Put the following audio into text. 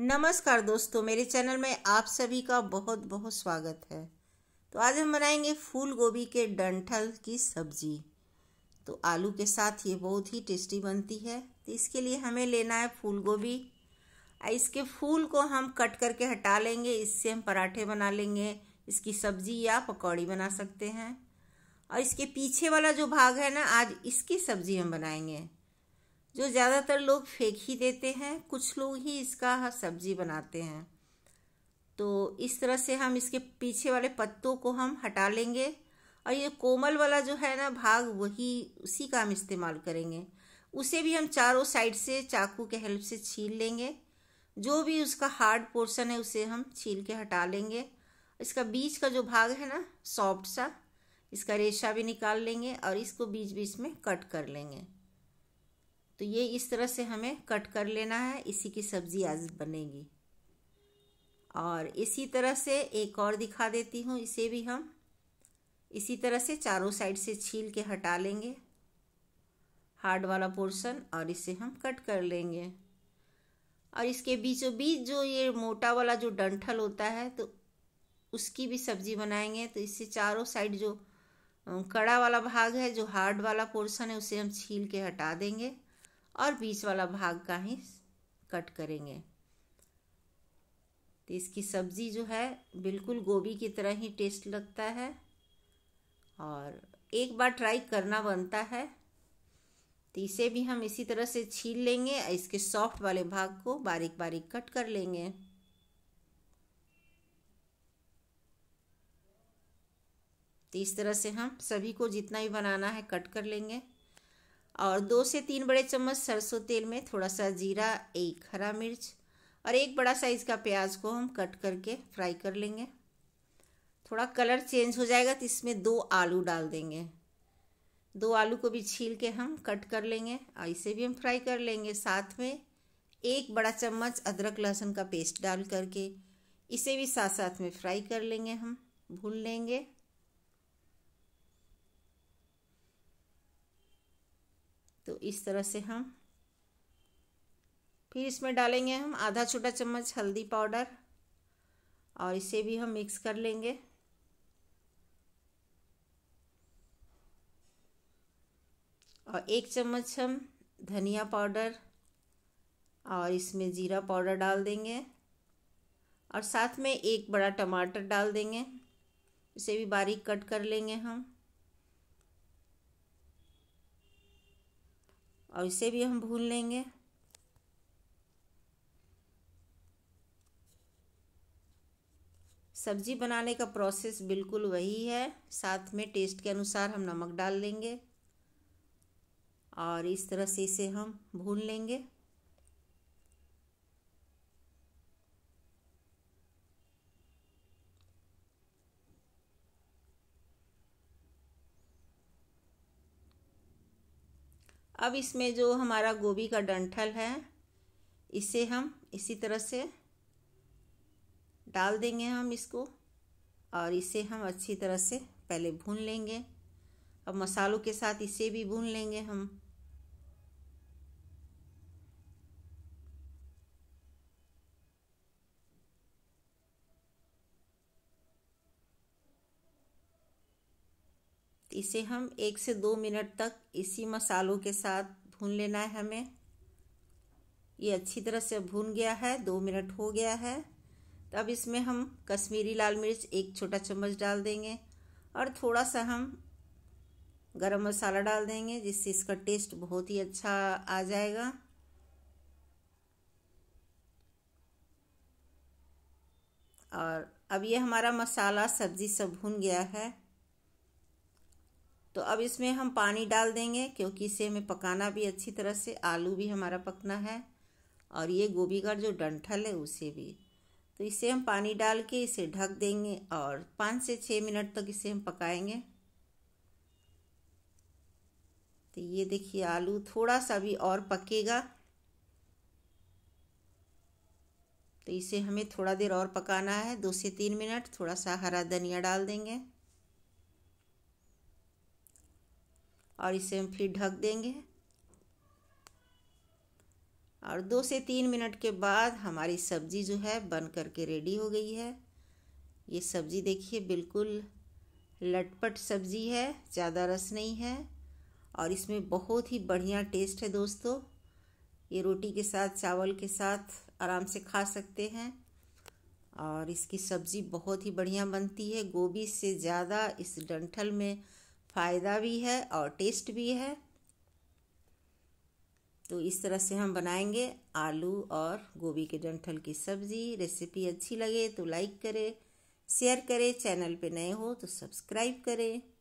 नमस्कार दोस्तों मेरे चैनल में आप सभी का बहुत बहुत स्वागत है तो आज हम बनाएंगे फूल गोभी के डंठल की सब्जी तो आलू के साथ ये बहुत ही टेस्टी बनती है तो इसके लिए हमें लेना है फूल गोभी इसके फूल को हम कट करके हटा लेंगे इससे हम पराठे बना लेंगे इसकी सब्जी या पकौड़ी बना सकते हैं और इसके पीछे वाला जो भाग है ना आज इसकी सब्जी हम बनाएंगे जो ज़्यादातर लोग फेंक ही देते हैं कुछ लोग ही इसका सब्जी बनाते हैं तो इस तरह से हम इसके पीछे वाले पत्तों को हम हटा लेंगे और ये कोमल वाला जो है ना भाग वही उसी का हम इस्तेमाल करेंगे उसे भी हम चारों साइड से चाकू के हेल्प से छील लेंगे जो भी उसका हार्ड पोर्शन है उसे हम छील के हटा लेंगे इसका बीच का जो भाग है ना सॉफ्ट सा इसका रेशा भी निकाल लेंगे और इसको बीच बीच में कट कर लेंगे तो ये इस तरह से हमें कट कर लेना है इसी की सब्ज़ी आज बनेगी और इसी तरह से एक और दिखा देती हूँ इसे भी हम इसी तरह से चारों साइड से छील के हटा लेंगे हार्ड वाला पोर्शन और इसे हम कट कर लेंगे और इसके बीचों बीच जो ये मोटा वाला जो डंठल होता है तो उसकी भी सब्जी बनाएंगे तो इससे चारों साइड जो कड़ा वाला भाग है जो हार्ड वाला पोर्शन है उसे हम छील के हटा देंगे और बीच वाला भाग का ही कट करेंगे तो इसकी सब्ज़ी जो है बिल्कुल गोभी की तरह ही टेस्ट लगता है और एक बार ट्राई करना बनता है तो इसे भी हम इसी तरह से छील लेंगे इसके सॉफ्ट वाले भाग को बारीक बारीक कट कर लेंगे तो इस तरह से हम सभी को जितना भी बनाना है कट कर लेंगे और दो से तीन बड़े चम्मच सरसों तेल में थोड़ा सा जीरा एक हरा मिर्च और एक बड़ा साइज़ का प्याज को हम कट करके फ्राई कर लेंगे थोड़ा कलर चेंज हो जाएगा तो इसमें दो आलू डाल देंगे दो आलू को भी छील के हम कट कर लेंगे और इसे भी हम फ्राई कर लेंगे साथ में एक बड़ा चम्मच अदरक लहसुन का पेस्ट डाल करके इसे भी साथ साथ में फ्राई कर लेंगे हम भून लेंगे तो इस तरह से हम फिर इसमें डालेंगे हम आधा छोटा चम्मच हल्दी पाउडर और इसे भी हम मिक्स कर लेंगे और एक चम्मच हम धनिया पाउडर और इसमें जीरा पाउडर डाल देंगे और साथ में एक बड़ा टमाटर डाल देंगे इसे भी बारीक कट कर लेंगे हम और इसे भी हम भून लेंगे सब्जी बनाने का प्रोसेस बिल्कुल वही है साथ में टेस्ट के अनुसार हम नमक डाल लेंगे और इस तरह से इसे हम भून लेंगे अब इसमें जो हमारा गोभी का डंठल है इसे हम इसी तरह से डाल देंगे हम इसको और इसे हम अच्छी तरह से पहले भून लेंगे अब मसालों के साथ इसे भी भून लेंगे हम इसे हम एक से दो मिनट तक इसी मसालों के साथ भून लेना है हमें ये अच्छी तरह से भून गया है दो मिनट हो गया है तब इसमें हम कश्मीरी लाल मिर्च एक छोटा चम्मच डाल देंगे और थोड़ा सा हम गरम मसाला डाल देंगे जिससे इसका टेस्ट बहुत ही अच्छा आ जाएगा और अब ये हमारा मसाला सब्जी सब भून गया है तो अब इसमें हम पानी डाल देंगे क्योंकि इसे हमें पकाना भी अच्छी तरह से आलू भी हमारा पकना है और ये गोभी का जो डंठल है उसे भी तो इसे हम पानी डाल के इसे ढक देंगे और पाँच से छः मिनट तक इसे हम पकाएंगे तो ये देखिए आलू थोड़ा सा भी और पकेगा तो इसे हमें थोड़ा देर और पकाना है दो से तीन मिनट थोड़ा सा हरा धनिया डाल देंगे और इसे हम फिर ढक देंगे और दो से तीन मिनट के बाद हमारी सब्ज़ी जो है बन करके रेडी हो गई है ये सब्ज़ी देखिए बिल्कुल लटपट सब्ज़ी है ज़्यादा रस नहीं है और इसमें बहुत ही बढ़िया टेस्ट है दोस्तों ये रोटी के साथ चावल के साथ आराम से खा सकते हैं और इसकी सब्ज़ी बहुत ही बढ़िया बनती है गोभी से ज़्यादा इस डंठल में फ़ायदा भी है और टेस्ट भी है तो इस तरह से हम बनाएंगे आलू और गोभी के डंठल की सब्ज़ी रेसिपी अच्छी लगे तो लाइक करें शेयर करें चैनल पे नए हो तो सब्सक्राइब करें